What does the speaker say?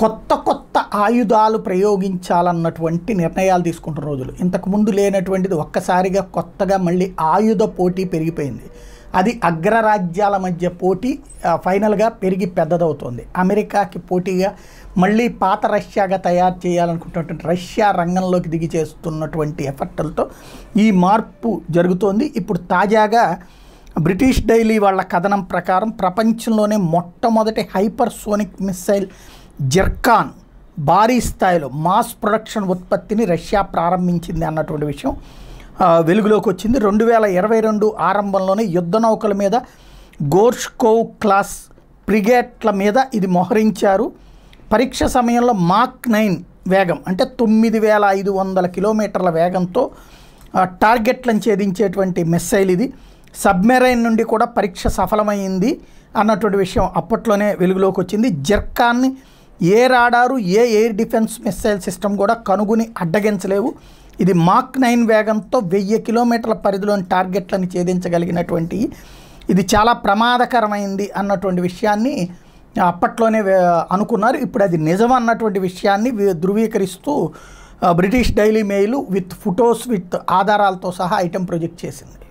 కొత్త కొత్త ఆయుధాలు ప్రయోగించాలన్నటువంటి నిర్ణయాలు తీసుకుంటున్న రోజులు ఇంతకుముందు లేనటువంటిది ఒక్కసారిగా కొత్తగా మళ్ళీ ఆయుధ పోటీ పెరిగిపోయింది అది అగ్రరాజ్యాల మధ్య పోటీ ఫైనల్గా పెరిగి పెద్దదవుతుంది అమెరికాకి పోటీగా మళ్ళీ పాత రష్యాగా తయారు చేయాలనుకుంటున్నటువంటి రష్యా రంగంలోకి దిగి చేస్తున్నటువంటి ఎఫర్టులతో ఈ మార్పు జరుగుతోంది ఇప్పుడు తాజాగా బ్రిటిష్ డైలీ వాళ్ళ కథనం ప్రకారం ప్రపంచంలోనే మొట్టమొదటి హైపర్సోనిక్ మిస్సైల్ జిర్కాన్ భారీ స్థాయిలో మాస్ ప్రొడక్షన్ ఉత్పత్తిని రష్యా ప్రారంభించింది అన్నటువంటి విషయం వెలుగులోకి వచ్చింది రెండు వేల ఇరవై రెండు ఆరంభంలోనే యుద్ధ నౌకల మీద గోర్ష్కోవ్ క్లాస్ ప్రిగేట్ల మీద ఇది మోహరించారు పరీక్ష సమయంలో మాక్ నైన్ వేగం అంటే తొమ్మిది వేల ఐదు వందల కిలోమీటర్ల వేగంతో టార్గెట్లను ఛేదించేటువంటి మిస్సైల్ ఇది సబ్మెరైన్ నుండి కూడా పరీక్ష సఫలమైంది అన్నటువంటి విషయం అప్పట్లోనే వెలుగులోకి వచ్చింది జర్కాన్ని ఏ రాడారు ఏ ఎయిర్ డిఫెన్స్ మిస్సైల్ సిస్టమ్ కూడా కనుగొని అడ్డగించలేవు ఇది మాక్ నైన్ వేగంతో వెయ్యి కిలోమీటర్ల పరిధిలోని టార్గెట్లను ఛేదించగలిగినటువంటి ఇది చాలా ప్రమాదకరమైంది అన్నటువంటి విషయాన్ని అప్పట్లోనే అనుకున్నారు ఇప్పుడు అది నిజం అన్నటువంటి విషయాన్ని ధృవీకరిస్తూ British Daily Mail with photos with ఆధారాలతో సహా ఐటెం ప్రొజెక్ట్ చేసింది